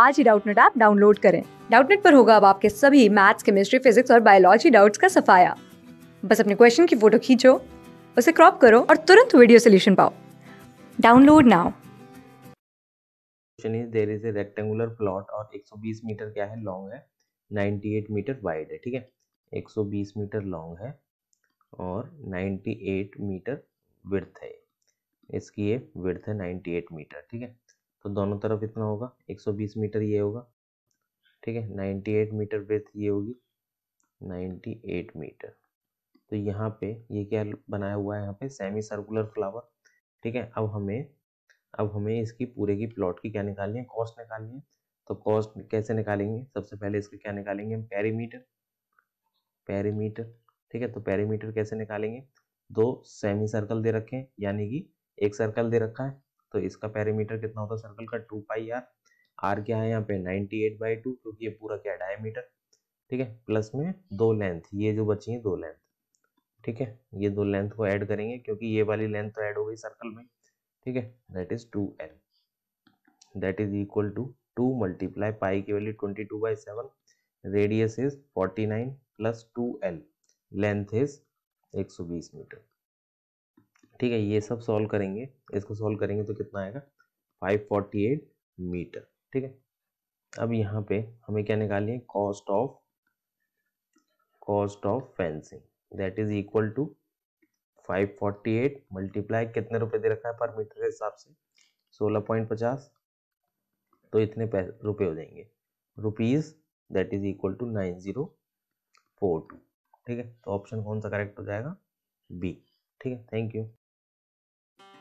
आज ही Doubtnut app download करें डाउटनेट पर होगा अब आपके सभी मैथ्स केमिस्ट्री फिजिक्स और बायोलॉजी डाउट्स का सफाया बस अपने क्वेश्चन की फोटो खींचो उसे क्रॉप करो और तुरंत वीडियो सोल्यूशन पाओ download now question is there is a rectangular plot और 120 मीटर क्या है लॉन्ग है 98 मीटर वाइड है ठीक है 120 मीटर लॉन्ग है और 98 मीटर विड्थ है इसकी ये विड्थ है 98 मीटर ठीक है तो दोनों तरफ इतना होगा 120 मीटर ये होगा ठीक है 98 मीटर ब्रेथ ये होगी 98 मीटर तो यहाँ पे ये क्या बनाया हुआ है यहाँ पे सेमी सर्कुलर फ्लावर ठीक है अब हमें अब हमें इसकी पूरे की प्लॉट की क्या निकालनी है कॉस्ट निकालनी है तो कॉस्ट कैसे निकालेंगे सबसे पहले इसका क्या निकालेंगे हम पैरीमीटर पैरीमीटर ठीक है तो पैरीमीटर कैसे निकालेंगे दो सेमी सर्कल दे रखे हैं यानी कि एक सर्कल दे रखा है तो इसका पैरामीटर कितना होता है सर्कल का टू पाई आर आर क्या है यहाँ पे नाइनटी एट बाई टू क्योंकि ये पूरा क्या डायमीटर ठीक है प्लस में दो लेंथ ये जो बची है दो लेंथ ठीक है ये दो लेंथ को ऐड करेंगे क्योंकि ये वाली लेंथ तो ऐड हो गई सर्कल में ठीक है that is two L that is equal to two multiply pi की value twenty two by seven radius is forty nine plus two L length is एक सौ बीस मीटर ठीक है ये सब सॉल्व करेंगे इसको सॉल्व करेंगे तो कितना आएगा 548 मीटर ठीक है अब यहाँ पे हमें क्या निकालनी है cost of cost of fencing that is equal to 548 multiply कितने रुपए दे रखा है पर मीटर के हिसाब से 16.50 तो इतने रुपए हो जाएंगे rupees that is equal to nine zero four two ठीक है तो ऑप्शन कौन सा करेक्ट हो जाएगा बी ठीक है थैंक यू